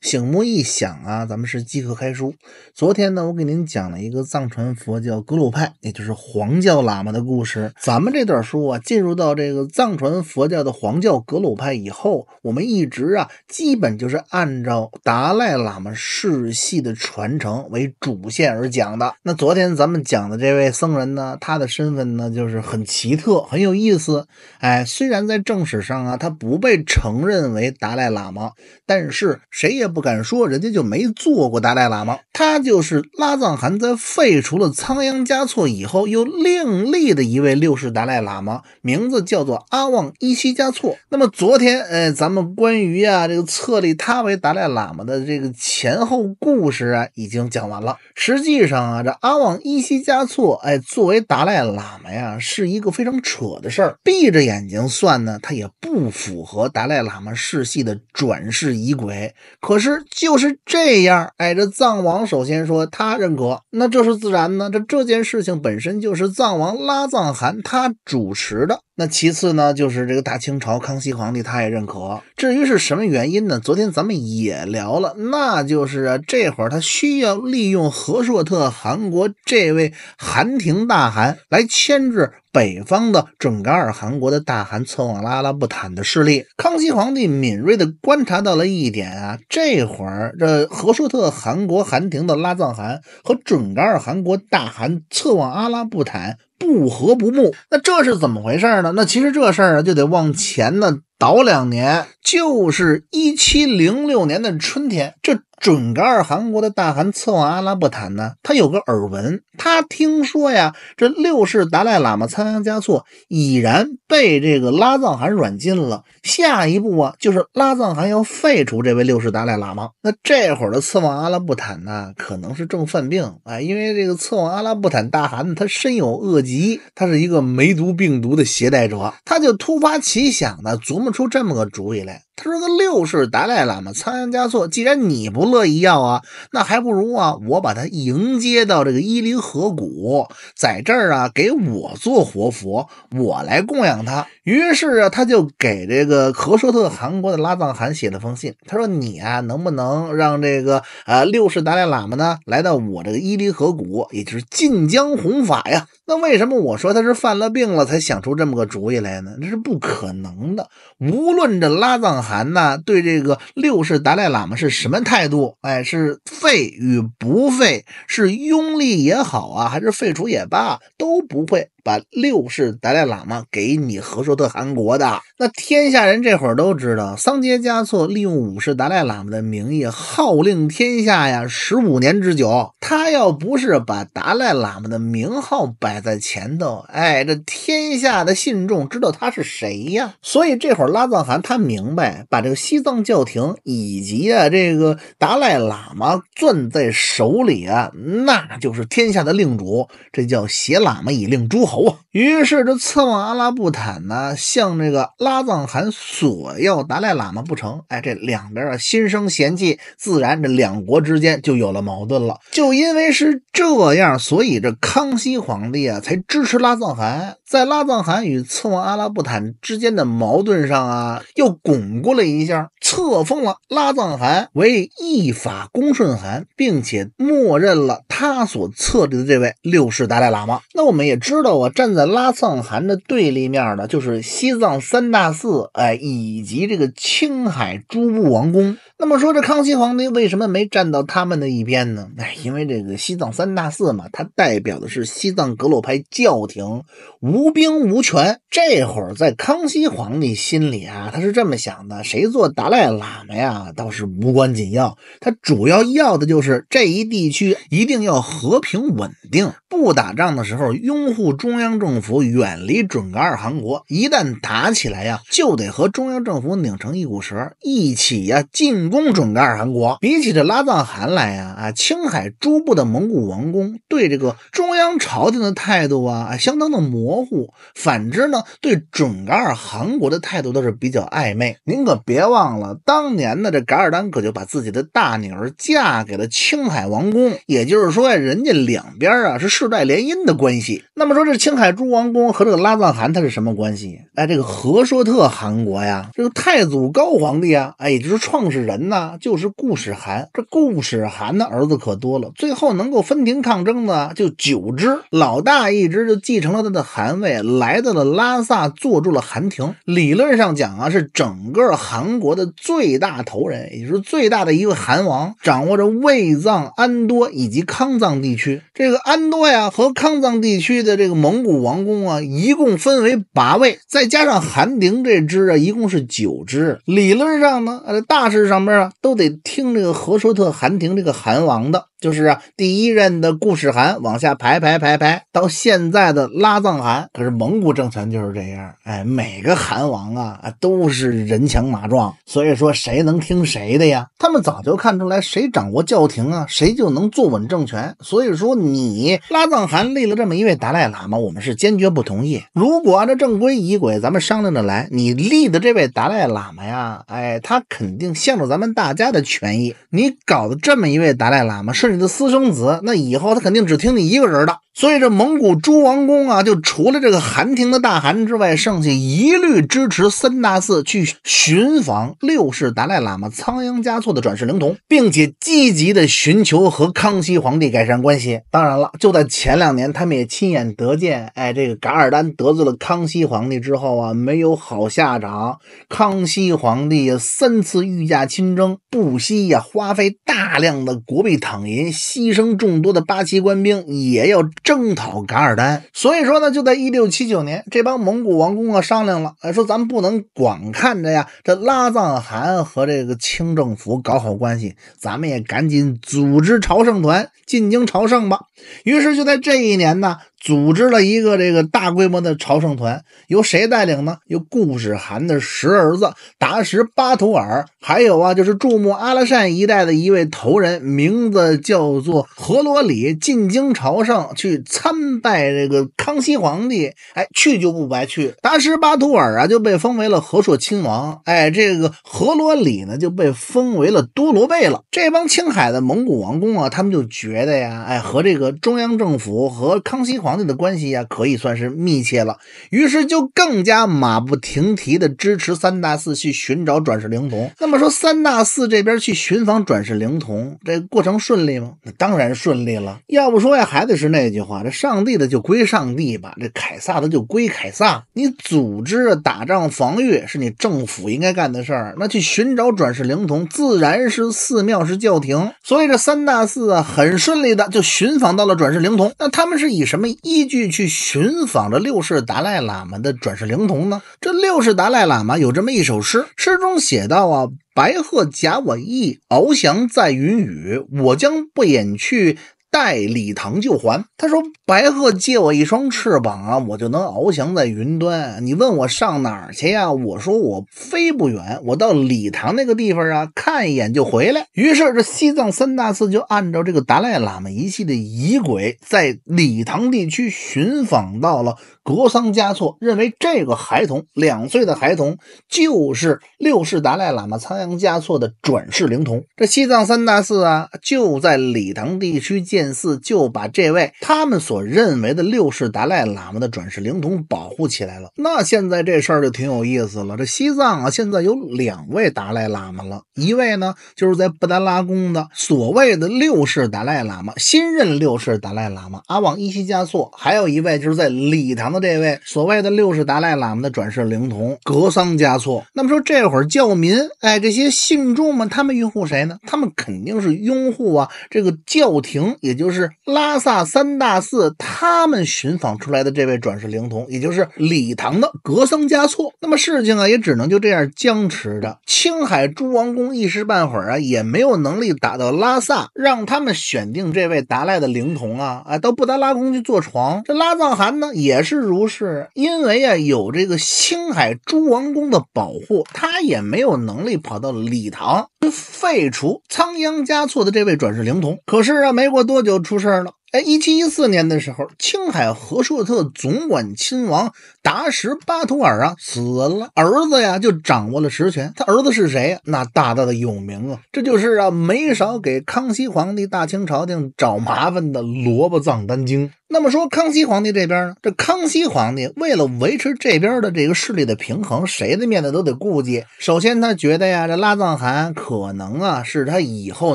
醒目一响啊，咱们是即刻开书。昨天呢，我给您讲了一个藏传佛教格鲁派，也就是黄教喇嘛的故事。咱们这段书啊，进入到这个藏传佛教的黄教格鲁派以后，我们一直啊，基本就是按照达赖喇嘛世系的传承为主线而讲的。那昨天咱们讲的这位僧人呢，他的身份呢，就是很奇特，很有意思。哎，虽然在正史上啊，他不被承认为达赖喇嘛，但是谁也不敢说人家就没做过达赖喇嘛，他就是拉藏汗在废除了仓央嘉措以后又另立的一位六世达赖喇嘛，名字叫做阿旺依西嘉措。那么昨天，呃，咱们关于啊这个册立他为达赖喇嘛的这个前后故事啊，已经讲完了。实际上啊，这阿旺依西嘉措，哎，作为达赖喇嘛呀，是一个非常扯的事儿。闭着眼睛算呢，他也不符合达赖喇嘛世系的转世仪轨。可是，就是这样。哎，这藏王首先说他认可，那这是自然呢。这这件事情本身就是藏王拉藏汗他主持的。那其次呢，就是这个大清朝康熙皇帝他也认可。至于是什么原因呢？昨天咱们也聊了，那就是啊，这会儿他需要利用和硕特汗国这位汗庭大汗来牵制北方的准噶尔汗国的大汗策往拉拉布坦的势力。康熙皇帝敏锐地观察到了一点啊，这会儿这和硕特汗国汗庭的拉藏汗和准噶尔汗国大汗策往阿拉布坦。不和不睦，那这是怎么回事呢？那其实这事儿啊，就得往前呢倒两年，就是一七零六年的春天，这。准噶尔汗国的大汗次旺阿拉布坦呢，他有个耳闻，他听说呀，这六世达赖喇嘛仓央嘉措已然被这个拉藏汗软禁了，下一步啊，就是拉藏汗要废除这位六世达赖喇嘛。那这会儿的次旺阿拉布坦呢，可能是正犯病啊，因为这个次旺阿拉布坦大汗他身有恶疾，他是一个梅毒病毒的携带者，他就突发奇想的琢磨出这么个主意来。他说：“个六世达赖喇嘛仓央嘉措，既然你不乐意要啊，那还不如啊，我把他迎接到这个伊犁河谷，在这儿啊，给我做活佛，我来供养他。”于是啊，他就给这个和硕特汗国的拉藏汗写了封信，他说：“你啊，能不能让这个啊六世达赖喇嘛呢，来到我这个伊犁河谷，也就是晋江弘法呀？”那为什么我说他是犯了病了才想出这么个主意来呢？那是不可能的。无论这拉藏汗呢对这个六世达赖喇嘛是什么态度，哎，是废与不废，是拥立也好啊，还是废除也罢，都不会。把六世达赖喇嘛给你和硕特汗国的，那天下人这会儿都知道，桑杰嘉措利用五世达赖喇嘛的名义号令天下呀，十五年之久。他要不是把达赖喇嘛的名号摆在前头，哎，这天下的信众知道他是谁呀？所以这会儿拉藏汗他明白，把这个西藏教廷以及啊这个达赖喇嘛攥在手里啊，那就是天下的令主，这叫挟喇嘛以令诸侯。于是这策旺阿拉布坦呢，向这个拉藏汗索要达赖喇嘛不成，哎，这两边啊心生嫌弃，自然这两国之间就有了矛盾了。就因为是这样，所以这康熙皇帝啊才支持拉藏汗，在拉藏汗与策旺阿拉布坦之间的矛盾上啊，又巩固了一下，册封了拉藏汗为一法公顺汗，并且默认了他所册立的这位六世达赖喇嘛。那我们也知道啊。站在拉萨汗的对立面呢，就是西藏三大寺，哎，以及这个青海诸部王宫。那么说，这康熙皇帝为什么没站到他们的一边呢？哎，因为这个西藏三大寺嘛，它代表的是西藏格鲁派教廷，无兵无权。这会儿在康熙皇帝心里啊，他是这么想的：谁做达赖喇嘛呀，倒是无关紧要。他主要要的就是这一地区一定要和平稳定，不打仗的时候拥护中央政府，远离准噶尔汗国。一旦打起来呀，就得和中央政府拧成一股绳，一起呀进。攻准噶尔汗国，比起这拉藏汗来呀，啊，青海诸部的蒙古王公对这个中央朝廷的态度啊，相当的模糊；反之呢，对准噶尔汗国的态度都是比较暧昧。您可别忘了，当年呢，这噶尔丹可就把自己的大女儿嫁给了青海王公，也就是说呀，人家两边啊是世代联姻的关系。那么说，这青海诸王公和这个拉藏汗他是什么关系？哎，这个和硕特汗国呀，这个太祖高皇帝啊，哎，也就是创始人。呢，就是顾始韩，这顾始韩的儿子可多了，最后能够分庭抗争的就九只，老大一只就继承了他的韩位，来到了拉萨坐住了韩庭。理论上讲啊，是整个韩国的最大头人，也就是最大的一个韩王，掌握着卫藏、安多以及康藏地区。这个安多呀和康藏地区的这个蒙古王公啊，一共分为八位，再加上韩庭这支啊，一共是九支。理论上呢，大事上。都得听这个何硕特韩廷这个韩王的。就是啊，第一任的固始汗往下排排排排，到现在的拉藏汗。可是蒙古政权就是这样，哎，每个汗王啊都是人强马壮，所以说谁能听谁的呀？他们早就看出来，谁掌握教廷啊，谁就能坐稳政权。所以说你拉藏汗立了这么一位达赖喇嘛，我们是坚决不同意。如果按照正规仪轨，咱们商量着来，你立的这位达赖喇嘛呀，哎，他肯定向着咱们大家的权益。你搞的这么一位达赖喇嘛是。你的私生子，那以后他肯定只听你一个人的。所以这蒙古诸王公啊，就除了这个寒亭的大汗之外，剩下一律支持三大寺去寻访六世达赖喇嘛仓央嘉措的转世灵童，并且积极的寻求和康熙皇帝改善关系。当然了，就在前两年，他们也亲眼得见，哎，这个噶尔丹得罪了康熙皇帝之后啊，没有好下场。康熙皇帝三次御驾亲征，不惜呀花费大量的国币躺银，牺牲众多的八旗官兵，也要。征讨噶尔丹，所以说呢，就在一六七九年，这帮蒙古王公啊商量了，哎，说咱们不能光看着呀，这拉藏汗和这个清政府搞好关系，咱们也赶紧组织朝圣团进京朝圣吧。于是就在这一年呢。组织了一个这个大规模的朝圣团，由谁带领呢？由固始汗的十儿子达什巴图尔，还有啊，就是注目阿拉善一带的一位头人，名字叫做何罗里，进京朝圣去参拜这个康熙皇帝。哎，去就不白去，达什巴图尔啊就被封为了和硕亲王，哎，这个何罗里呢就被封为了多罗贝了。这帮青海的蒙古王公啊，他们就觉得呀，哎，和这个中央政府和康熙皇。皇帝的关系呀，可以算是密切了，于是就更加马不停蹄的支持三大寺去寻找转世灵童。那么说，三大寺这边去寻访转世灵童，这过程顺利吗？那当然顺利了。要不说呀，还得是那句话：这上帝的就归上帝吧，这凯撒的就归凯撒。你组织打仗、防御是你政府应该干的事儿，那去寻找转世灵童自然是寺庙、是教廷。所以这三大寺啊，很顺利的就寻访到了转世灵童。那他们是以什么？依据去寻访着六世达赖喇嘛的转世灵童呢？这六世达赖喇嘛有这么一首诗，诗中写道啊：“白鹤假我翼，翱翔在云雨，我将不掩去。”带李唐就还，他说：“白鹤借我一双翅膀啊，我就能翱翔在云端。你问我上哪儿去呀？我说我飞不远，我到李唐那个地方啊，看一眼就回来。”于是这西藏三大寺就按照这个达赖喇嘛遗弃的仪轨，在李唐地区寻访到了格桑嘉措，认为这个孩童两岁的孩童就是六世达赖喇嘛仓央嘉措的转世灵童。这西藏三大寺啊，就在李唐地区建。建寺就把这位他们所认为的六世达赖喇嘛的转世灵童保护起来了。那现在这事儿就挺有意思了。这西藏啊，现在有两位达赖喇嘛了，一位呢就是在布达拉宫的所谓的六世达赖喇嘛，新任六世达赖喇嘛阿旺伊西加措；还有一位就是在礼堂的这位所谓的六世达赖喇嘛的转世灵童格桑加措。那么说这会儿教民哎，这些信众们他们拥护谁呢？他们肯定是拥护啊这个教廷。也就是拉萨三大寺，他们寻访出来的这位转世灵童，也就是李唐的格桑嘉措。那么事情啊，也只能就这样僵持着。青海诸王宫一时半会儿啊，也没有能力打到拉萨，让他们选定这位达赖的灵童啊，啊，到布达拉宫去坐床。这拉藏汗呢，也是如是，因为啊，有这个青海诸王宫的保护，他也没有能力跑到李唐，废除仓央嘉措的这位转世灵童。可是啊，没过多。就出事儿了。哎，一七一四年的时候，青海和硕特总管亲王达什巴图尔啊死了，儿子呀就掌握了实权。他儿子是谁呀？那大大的有名啊，这就是啊没少给康熙皇帝大清朝廷找麻烦的萝卜藏丹经。那么说康熙皇帝这边呢，这康熙皇帝为了维持这边的这个势力的平衡，谁的面子都得顾忌。首先他觉得呀，这拉藏汗可能啊是他以后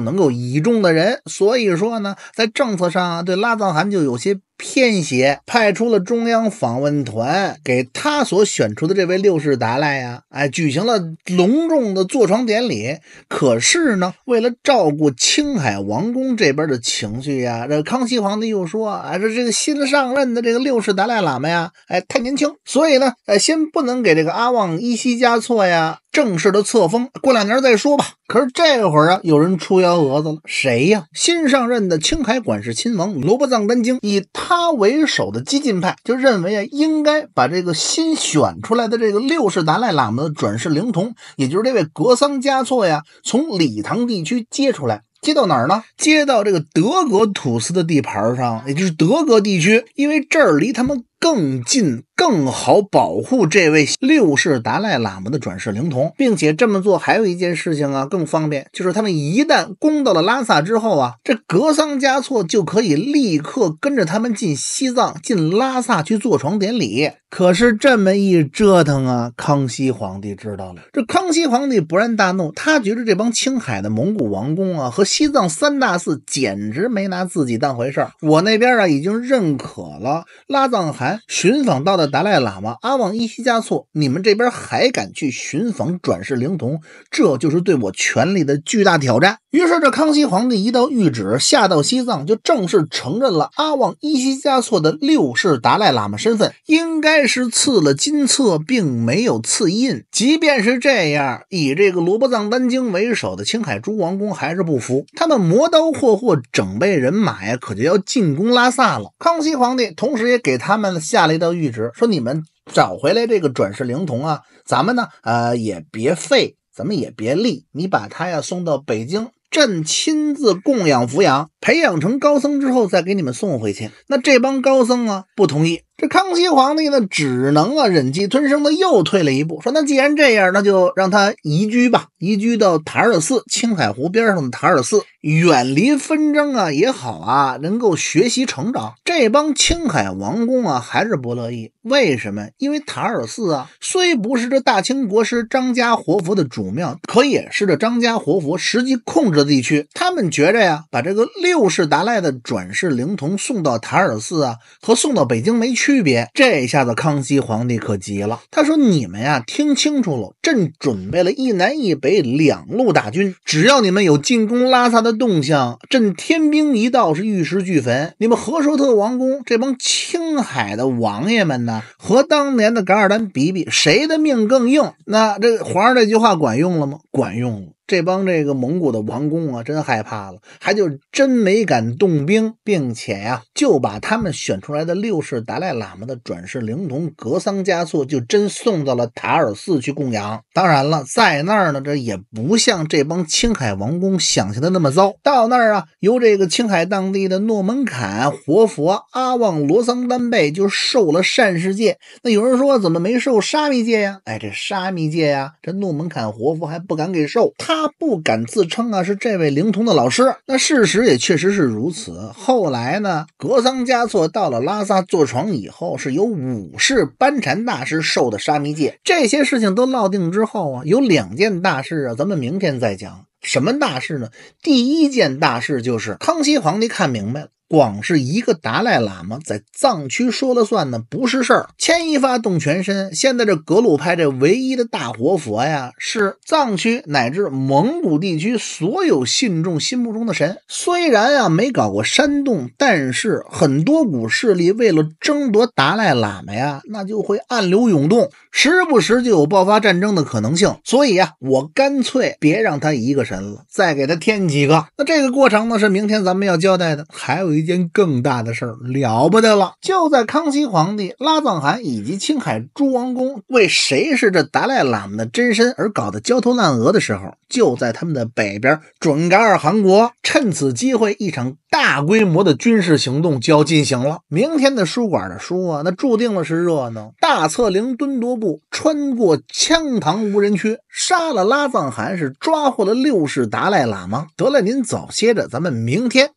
能够倚重的人，所以说呢，在政策上。对拉藏汗就有些偏斜，派出了中央访问团给他所选出的这位六世达赖呀，哎，举行了隆重的坐床典礼。可是呢，为了照顾青海王宫这边的情绪呀，这康熙皇帝又说，哎，这这个新上任的这个六世达赖喇嘛呀，哎，太年轻，所以呢，哎，先不能给这个阿旺依西加措呀。正式的册封，过两年再说吧。可是这会儿啊，有人出幺蛾子了。谁呀？新上任的青海管事亲王罗伯藏丹经，以他为首的激进派就认为啊，应该把这个新选出来的这个六世达赖喇嘛的转世灵童，也就是这位格桑嘉措呀，从礼唐地区接出来，接到哪儿呢？接到这个德格土司的地盘上，也就是德格地区，因为这儿离他们。更近更好保护这位六世达赖喇嘛的转世灵童，并且这么做还有一件事情啊，更方便，就是他们一旦攻到了拉萨之后啊，这格桑嘉措就可以立刻跟着他们进西藏、进拉萨去坐床典礼。可是这么一折腾啊，康熙皇帝知道了，这康熙皇帝勃然大怒，他觉着这帮青海的蒙古王公啊和西藏三大寺简直没拿自己当回事儿。我那边啊已经认可了拉藏汗。寻访到的达赖喇嘛阿旺依西加措，你们这边还敢去寻访转世灵童？这就是对我权力的巨大挑战。于是，这康熙皇帝一道谕旨下到西藏，就正式承认了阿旺依西加措的六世达赖喇嘛身份，应该是赐了金册，并没有赐印。即便是这样，以这个罗卜藏丹经为首的青海诸王公还是不服，他们磨刀霍霍，整备人马呀，可就要进攻拉萨了。康熙皇帝同时也给他们下了一道谕旨，说：“你们找回来这个转世灵童啊，咱们呢，呃，也别废，咱们也别立，你把他呀送到北京。”朕亲自供养抚养。培养成高僧之后再给你们送回去。那这帮高僧啊不同意。这康熙皇帝呢，只能啊忍气吞声的又退了一步，说：“那既然这样，那就让他移居吧，移居到塔尔寺，青海湖边上的塔尔寺，远离纷争啊也好啊，能够学习成长。”这帮青海王公啊还是不乐意。为什么？因为塔尔寺啊虽不是这大清国师张家活佛的主庙，可也是这张家活佛实际控制的地区。他们觉着呀，把这个六。六世达赖的转世灵童送到塔尔寺啊，和送到北京没区别。这下子康熙皇帝可急了，他说：“你们呀，听清楚了，朕准备了一南一北两路大军，只要你们有进攻拉萨的动向，朕天兵一道是玉石俱焚。你们和硕特王宫这帮青海的王爷们呢，和当年的噶尔丹比比，谁的命更硬？”那这皇上这句话管用了吗？管用了。这帮这个蒙古的王公啊，真害怕了，还就真没敢动兵，并且呀，就把他们选出来的六世达赖喇嘛的转世灵童格桑嘉措，就真送到了塔尔寺去供养。当然了，在那儿呢，这也不像这帮青海王公想象的那么糟。到那儿啊，由这个青海当地的诺门坎活佛阿旺罗桑丹贝就受了善世界。那有人说，怎么没受沙弥戒呀？哎，这沙弥戒呀，这诺门坎活佛还不敢给受他。他不敢自称啊，是这位灵童的老师。那事实也确实是如此。后来呢，格桑嘉措到了拉萨坐床以后，是由五世班禅大师授的沙弥戒。这些事情都落定之后啊，有两件大事啊，咱们明天再讲。什么大事呢？第一件大事就是康熙皇帝看明白了。光是一个达赖喇嘛在藏区说了算呢，不是事儿。牵一发动全身。现在这格鲁派这唯一的大活佛呀，是藏区乃至蒙古地区所有信众心目中的神。虽然啊没搞过煽动，但是很多股势力为了争夺达赖喇嘛呀，那就会暗流涌动，时不时就有爆发战争的可能性。所以啊，我干脆别让他一个神了，再给他添几个。那这个过程呢，是明天咱们要交代的。还有一。一件更大的事儿了不得了。就在康熙皇帝、拉藏汗以及青海诸王公为谁是这达赖喇嘛的真身而搞得焦头烂额的时候，就在他们的北边，准噶尔汗国趁此机会，一场大规模的军事行动就要进行了。明天的书馆的书啊，那注定了是热闹。大策凌敦多部穿过羌塘无人区，杀了拉藏汗，是抓获了六世达赖喇嘛。得了，您早歇着，咱们明天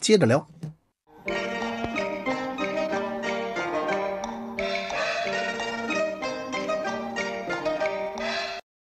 接着聊。